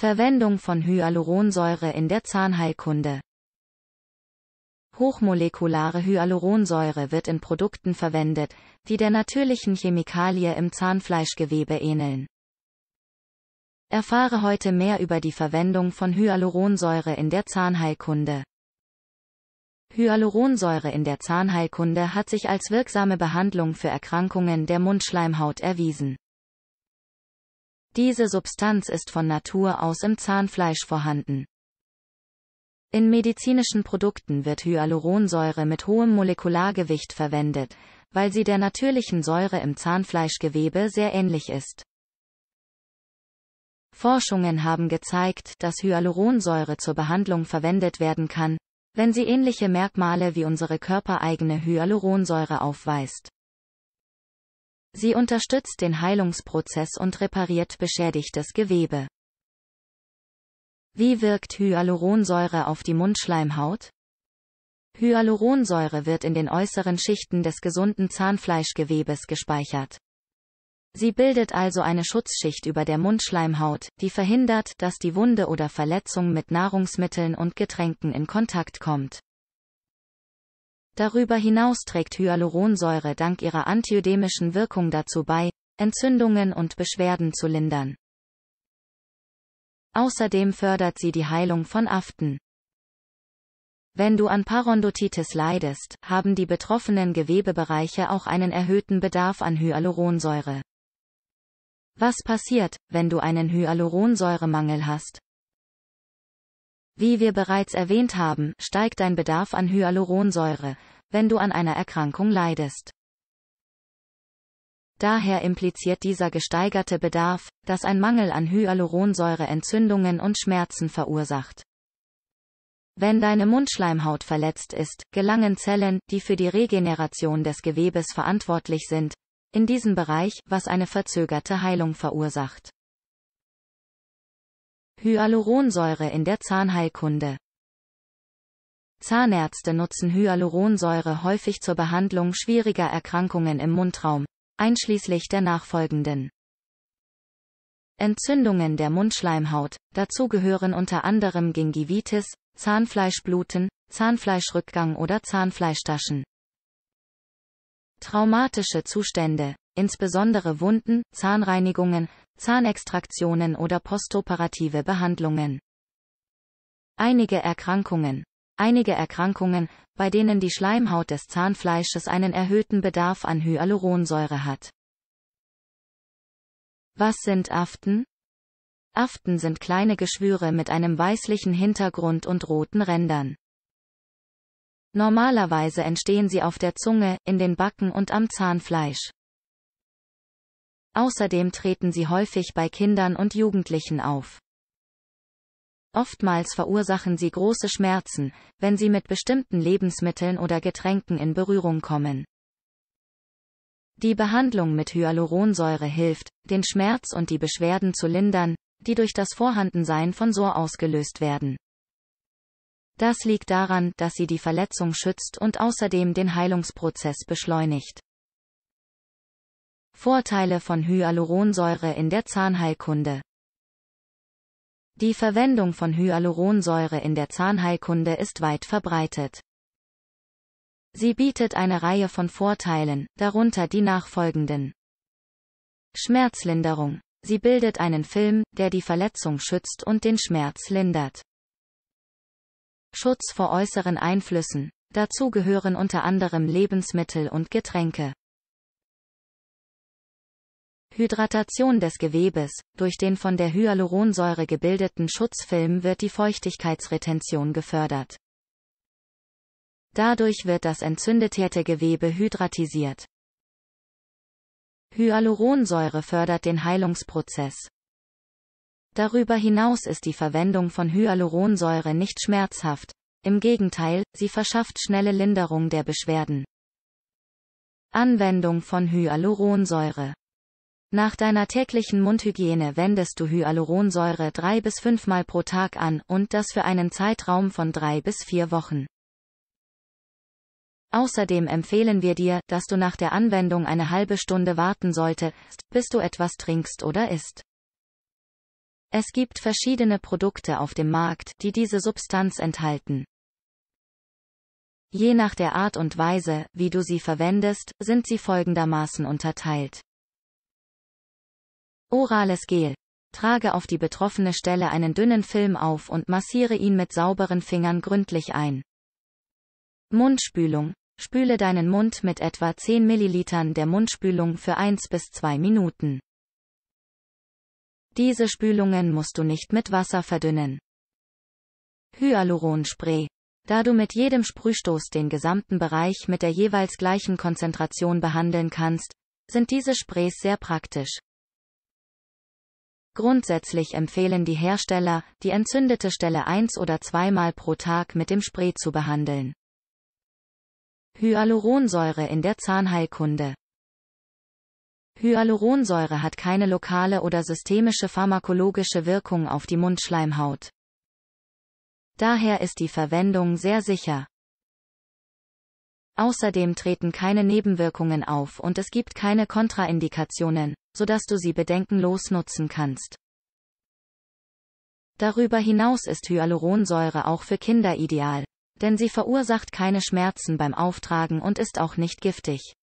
Verwendung von Hyaluronsäure in der Zahnheilkunde. Hochmolekulare Hyaluronsäure wird in Produkten verwendet, die der natürlichen Chemikalie im Zahnfleischgewebe ähneln. Erfahre heute mehr über die Verwendung von Hyaluronsäure in der Zahnheilkunde. Hyaluronsäure in der Zahnheilkunde hat sich als wirksame Behandlung für Erkrankungen der Mundschleimhaut erwiesen. Diese Substanz ist von Natur aus im Zahnfleisch vorhanden. In medizinischen Produkten wird Hyaluronsäure mit hohem Molekulargewicht verwendet, weil sie der natürlichen Säure im Zahnfleischgewebe sehr ähnlich ist. Forschungen haben gezeigt, dass Hyaluronsäure zur Behandlung verwendet werden kann, wenn sie ähnliche Merkmale wie unsere körpereigene Hyaluronsäure aufweist. Sie unterstützt den Heilungsprozess und repariert beschädigtes Gewebe. Wie wirkt Hyaluronsäure auf die Mundschleimhaut? Hyaluronsäure wird in den äußeren Schichten des gesunden Zahnfleischgewebes gespeichert. Sie bildet also eine Schutzschicht über der Mundschleimhaut, die verhindert, dass die Wunde oder Verletzung mit Nahrungsmitteln und Getränken in Kontakt kommt. Darüber hinaus trägt Hyaluronsäure dank ihrer antiödemischen Wirkung dazu bei, Entzündungen und Beschwerden zu lindern. Außerdem fördert sie die Heilung von Aften. Wenn du an Parondotitis leidest, haben die betroffenen Gewebebereiche auch einen erhöhten Bedarf an Hyaluronsäure. Was passiert, wenn du einen Hyaluronsäuremangel hast? Wie wir bereits erwähnt haben, steigt dein Bedarf an Hyaluronsäure, wenn du an einer Erkrankung leidest. Daher impliziert dieser gesteigerte Bedarf, dass ein Mangel an Hyaluronsäure Entzündungen und Schmerzen verursacht. Wenn deine Mundschleimhaut verletzt ist, gelangen Zellen, die für die Regeneration des Gewebes verantwortlich sind, in diesen Bereich, was eine verzögerte Heilung verursacht. Hyaluronsäure in der Zahnheilkunde Zahnärzte nutzen Hyaluronsäure häufig zur Behandlung schwieriger Erkrankungen im Mundraum, einschließlich der nachfolgenden. Entzündungen der Mundschleimhaut, dazu gehören unter anderem Gingivitis, Zahnfleischbluten, Zahnfleischrückgang oder Zahnfleischtaschen. Traumatische Zustände, insbesondere Wunden, Zahnreinigungen, Zahnextraktionen oder postoperative Behandlungen. Einige Erkrankungen, einige Erkrankungen, bei denen die Schleimhaut des Zahnfleisches einen erhöhten Bedarf an Hyaluronsäure hat. Was sind Aften? Aften sind kleine Geschwüre mit einem weißlichen Hintergrund und roten Rändern. Normalerweise entstehen sie auf der Zunge, in den Backen und am Zahnfleisch. Außerdem treten sie häufig bei Kindern und Jugendlichen auf. Oftmals verursachen sie große Schmerzen, wenn sie mit bestimmten Lebensmitteln oder Getränken in Berührung kommen. Die Behandlung mit Hyaluronsäure hilft, den Schmerz und die Beschwerden zu lindern, die durch das Vorhandensein von Sor ausgelöst werden. Das liegt daran, dass sie die Verletzung schützt und außerdem den Heilungsprozess beschleunigt. Vorteile von Hyaluronsäure in der Zahnheilkunde die Verwendung von Hyaluronsäure in der Zahnheilkunde ist weit verbreitet. Sie bietet eine Reihe von Vorteilen, darunter die nachfolgenden. Schmerzlinderung. Sie bildet einen Film, der die Verletzung schützt und den Schmerz lindert. Schutz vor äußeren Einflüssen. Dazu gehören unter anderem Lebensmittel und Getränke. Hydratation des Gewebes. Durch den von der Hyaluronsäure gebildeten Schutzfilm wird die Feuchtigkeitsretention gefördert. Dadurch wird das entzündete Gewebe hydratisiert. Hyaluronsäure fördert den Heilungsprozess. Darüber hinaus ist die Verwendung von Hyaluronsäure nicht schmerzhaft, im Gegenteil, sie verschafft schnelle Linderung der Beschwerden. Anwendung von Hyaluronsäure nach deiner täglichen Mundhygiene wendest du Hyaluronsäure drei bis fünfmal pro Tag an und das für einen Zeitraum von drei bis vier Wochen. Außerdem empfehlen wir dir, dass du nach der Anwendung eine halbe Stunde warten solltest, bis du etwas trinkst oder isst. Es gibt verschiedene Produkte auf dem Markt, die diese Substanz enthalten. Je nach der Art und Weise, wie du sie verwendest, sind sie folgendermaßen unterteilt. Orales Gel. Trage auf die betroffene Stelle einen dünnen Film auf und massiere ihn mit sauberen Fingern gründlich ein. Mundspülung. Spüle deinen Mund mit etwa 10 ml der Mundspülung für 1 bis 2 Minuten. Diese Spülungen musst du nicht mit Wasser verdünnen. Hyaluronspray. Da du mit jedem Sprühstoß den gesamten Bereich mit der jeweils gleichen Konzentration behandeln kannst, sind diese Sprays sehr praktisch. Grundsätzlich empfehlen die Hersteller, die entzündete Stelle eins oder zweimal pro Tag mit dem Spray zu behandeln. Hyaluronsäure in der Zahnheilkunde Hyaluronsäure hat keine lokale oder systemische pharmakologische Wirkung auf die Mundschleimhaut. Daher ist die Verwendung sehr sicher. Außerdem treten keine Nebenwirkungen auf und es gibt keine Kontraindikationen sodass du sie bedenkenlos nutzen kannst. Darüber hinaus ist Hyaluronsäure auch für Kinder ideal, denn sie verursacht keine Schmerzen beim Auftragen und ist auch nicht giftig.